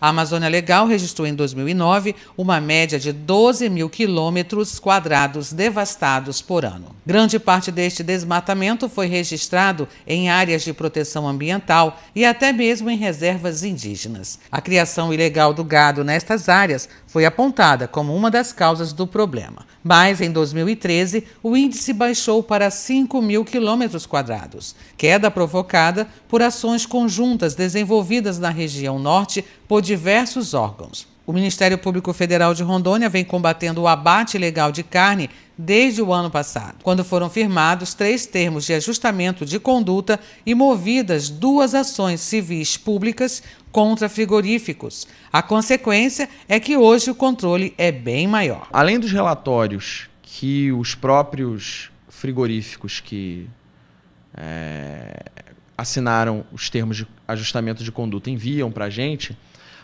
A Amazônia Legal registrou em 2009 uma média de 12 mil quilômetros quadrados devastados por ano. Grande parte deste desmatamento foi registrado em áreas de proteção ambiental e até mesmo em reservas indígenas. A criação ilegal do gado nestas áreas foi apontada como uma das causas do problema. Mas, em 2013, o índice baixou para 5 mil quilômetros quadrados, queda provocada por ações conjuntas desenvolvidas na região norte por diversos órgãos. O Ministério Público Federal de Rondônia vem combatendo o abate ilegal de carne desde o ano passado, quando foram firmados três termos de ajustamento de conduta e movidas duas ações civis públicas contra frigoríficos. A consequência é que hoje o controle é bem maior. Além dos relatórios que os próprios frigoríficos que é, assinaram os termos de ajustamento de conduta enviam para a gente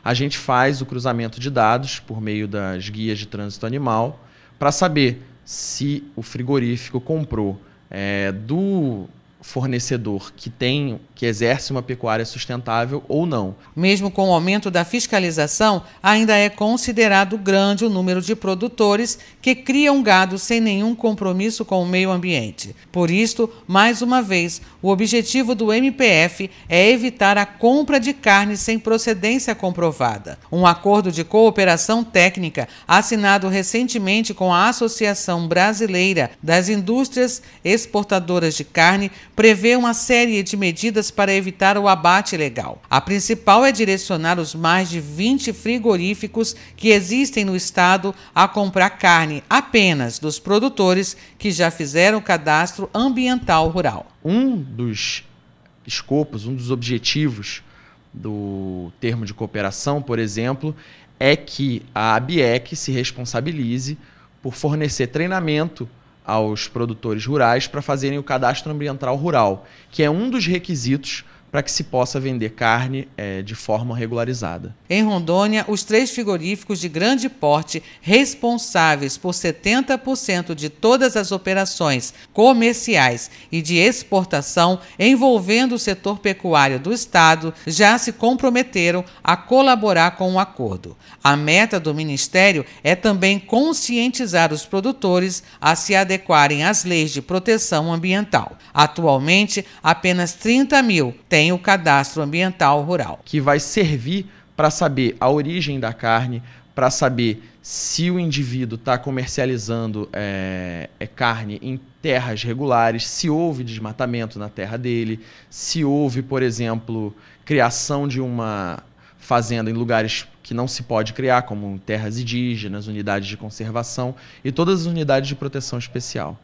a gente faz o cruzamento de dados por meio das guias de trânsito animal para saber se o frigorífico comprou é, do fornecedor que tem, que exerce uma pecuária sustentável ou não. Mesmo com o aumento da fiscalização, ainda é considerado grande o número de produtores que criam gado sem nenhum compromisso com o meio ambiente. Por isto, mais uma vez, o objetivo do MPF é evitar a compra de carne sem procedência comprovada. Um acordo de cooperação técnica assinado recentemente com a Associação Brasileira das Indústrias Exportadoras de Carne prevê uma série de medidas para evitar o abate ilegal. A principal é direcionar os mais de 20 frigoríficos que existem no estado a comprar carne apenas dos produtores que já fizeram o cadastro ambiental rural. Um dos escopos, um dos objetivos do termo de cooperação, por exemplo, é que a ABIEC se responsabilize por fornecer treinamento aos produtores rurais para fazerem o cadastro ambiental rural, que é um dos requisitos para que se possa vender carne é, de forma regularizada. Em Rondônia, os três frigoríficos de grande porte responsáveis por 70% de todas as operações comerciais e de exportação envolvendo o setor pecuário do Estado já se comprometeram a colaborar com o acordo. A meta do Ministério é também conscientizar os produtores a se adequarem às leis de proteção ambiental. Atualmente, apenas 30 mil têm tem o cadastro ambiental rural. Que vai servir para saber a origem da carne, para saber se o indivíduo está comercializando é, é carne em terras regulares, se houve desmatamento na terra dele, se houve, por exemplo, criação de uma fazenda em lugares que não se pode criar, como terras indígenas, unidades de conservação e todas as unidades de proteção especial.